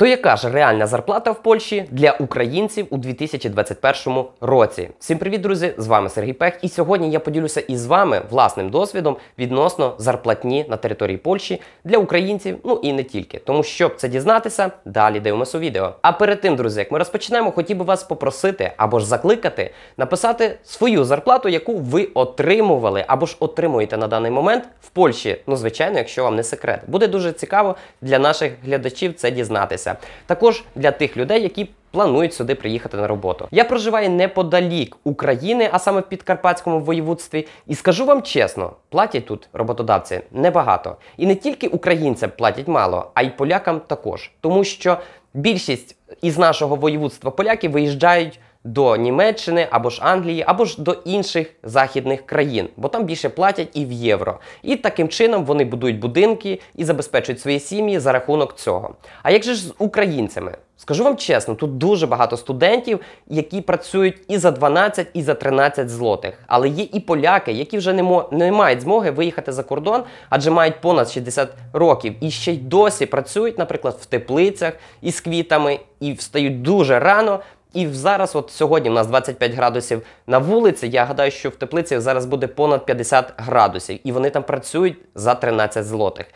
То яка ж реальна зарплата в Польщі для українців у 2021 році? Всім привіт, друзі! З вами Сергій Пех. І сьогодні я поділюся із вами власним досвідом відносно зарплатні на території Польщі для українців, ну і не тільки. Тому щоб це дізнатися, далі дивимося у відео. А перед тим, друзі, як ми розпочнемо, хотів би вас попросити або ж закликати написати свою зарплату, яку ви отримували або ж отримуєте на даний момент в Польщі. Ну, звичайно, якщо вам не секрет, буде дуже цікаво для наших глядачів це дізнатися місця. Також для тих людей, які планують сюди приїхати на роботу. Я проживаю неподалік України, а саме в підкарпатському воєводстві. І скажу вам чесно, платять тут роботодавці небагато. І не тільки українцям платять мало, а й полякам також, тому що більшість із нашого воєводства поляки виїжджають до Німеччини або ж Англії, або ж до інших західних країн, бо там більше платять і в євро. І таким чином вони будують будинки і забезпечують свої сім'ї за рахунок цього. А як же ж з українцями? Скажу вам чесно, тут дуже багато студентів, які працюють і за 12, і за 13 злотих. Але є і поляки, які вже не, мо... не мають змоги виїхати за кордон, адже мають понад 60 років і ще й досі працюють, наприклад, в теплицях із квітами і встають дуже рано. І зараз, от сьогодні, у нас 25 градусів на вулиці. Я гадаю, що в теплиці зараз буде понад 50 градусів, і вони там працюють за 13 злотих.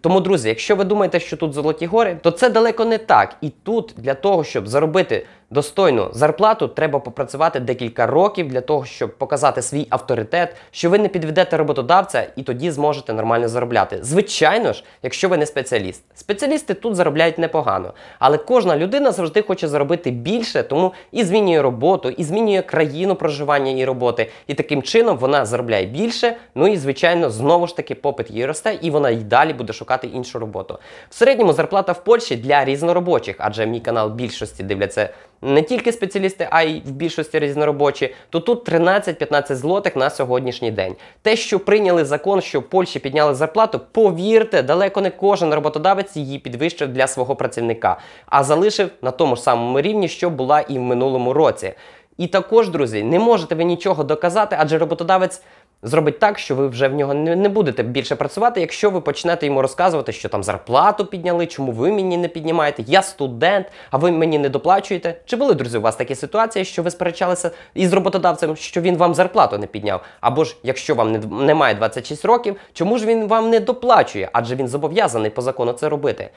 Тому, друзі, якщо ви думаєте, що тут золоті гори, то це далеко не так. І тут для того, щоб заробити достойну зарплату треба попрацювати декілька років для того, щоб показати свій авторитет, що ви не підведете роботодавця і тоді зможете нормально заробляти. Звичайно ж, якщо ви не спеціаліст. Спеціалісти тут заробляють непогано, але кожна людина завжди хоче заробити більше, тому і змінює роботу, і змінює країну проживання і роботи. І таким чином вона заробляє більше. Ну і звичайно, знову ж таки попит її росте, і вона й далі буде шукати іншу роботу. В середньому зарплата в Польщі для різноробочих, адже мій канал більшості дивляться не тільки спеціалісти, а й в більшості різноробочі, то тут 13-15 злотих на сьогоднішній день. Те, що прийняли закон, що в Польщі підняли зарплату, повірте, далеко не кожен роботодавець її підвищив для свого працівника, а залишив на тому ж самому рівні, що була і в минулому році. І також, друзі, не можете ви нічого доказати, адже роботодавець зробить так, що ви вже в нього не, будете більше працювати, якщо ви почнете йому розказувати, що там зарплату підняли, чому ви мені не піднімаєте, я студент, а ви мені не доплачуєте. Чи були, друзі, у вас такі ситуації, що ви сперечалися із роботодавцем, що він вам зарплату не підняв? Або ж якщо вам немає 26 років, чому ж він вам не доплачує? Адже він зобов'язаний по закону це робити.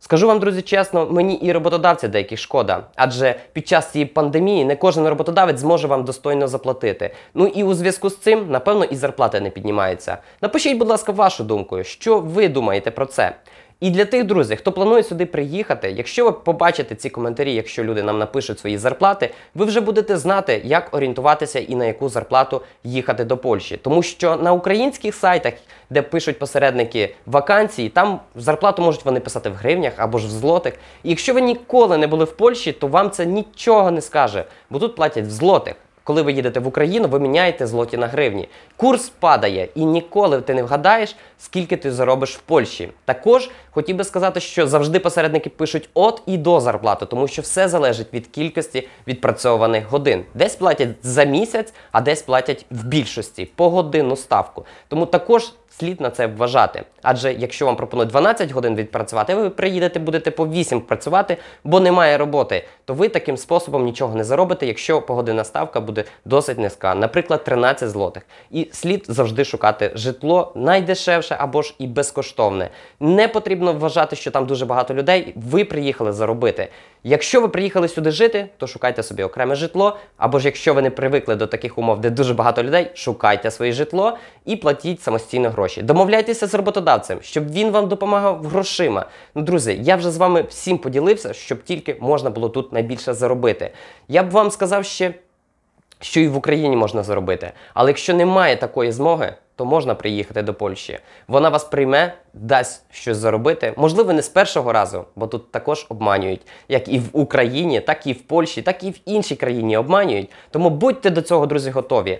Скажу вам, друзі, чесно, мені і роботодавця деяких шкода, адже під час цієї пандемії не кожен роботодавець зможе вам достойно заплатити. Ну і у зв'язку з цим, напевно, і зарплата не піднімається. Напишіть, будь ласка, вашу думку, що ви думаєте про це? І для тих друзів, хто планує сюди приїхати, якщо ви побачите ці коментарі, якщо люди нам напишуть свої зарплати, ви вже будете знати, як орієнтуватися і на яку зарплату їхати до Польщі. Тому що на українських сайтах, де пишуть посередники вакансії, там зарплату можуть вони писати в гривнях або ж в злотих. І якщо ви ніколи не були в Польщі, то вам це нічого не скаже, бо тут платять в злотих. Коли ви їдете в Україну, ви міняєте злоті на гривні. Курс падає і ніколи ти не вгадаєш, скільки ти заробиш в Польщі. Також хотів би сказати, що завжди посередники пишуть от і до зарплати, тому що все залежить від кількості відпрацьованих годин. Десь платять за місяць, а десь платять в більшості по годинну ставку. Тому також слід на це вважати. Адже якщо вам пропонують 12 годин відпрацювати, ви приїдете, будете по 8 працювати, бо немає роботи, то ви таким способом нічого не заробите, якщо погодинна ставка буде досить низька, наприклад, 13 злотих. І слід завжди шукати житло найдешевше або ж і безкоштовне. Не потрібно вважати, що там дуже багато людей. Ви приїхали заробити. Якщо ви приїхали сюди жити, то шукайте собі окреме житло. Або ж якщо ви не привикли до таких умов, де дуже багато людей, шукайте своє житло і платіть самостійно гроші. Домовляйтеся з роботодавцем, щоб він вам допомагав грошима. Ну, друзі, я вже з вами всім поділився, щоб тільки можна було тут найбільше заробити. Я б вам сказав ще, що і в Україні можна заробити, але якщо немає такої змоги то можна приїхати до Польщі. Вона вас прийме, дасть щось заробити. Можливо, не з першого разу, бо тут також обманюють, як і в Україні, так і в Польщі, так і в іншій країні обманюють. Тому будьте до цього, друзі, готові.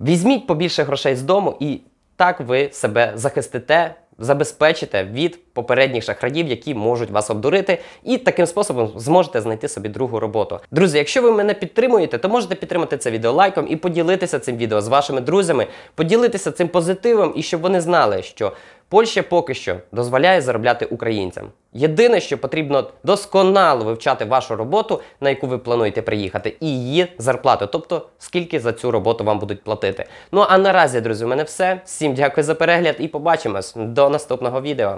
Візьміть побільше грошей з дому, і так ви себе захистите забезпечите від попередніх шахрадів, які можуть вас обдурити, і таким способом зможете знайти собі другу роботу. Друзі, якщо ви мене підтримуєте, то можете підтримати це відео лайком і поділитися цим відео з вашими друзями, поділитися цим позитивом і щоб вони знали, що. Польща поки що дозволяє заробляти українцям. Єдине, що потрібно досконало вивчати вашу роботу, на яку ви плануєте приїхати, і її зарплату, тобто скільки за цю роботу вам будуть платити. Ну а наразі, друзі, у мене все. Всім дякую за перегляд і побачимось до наступного відео.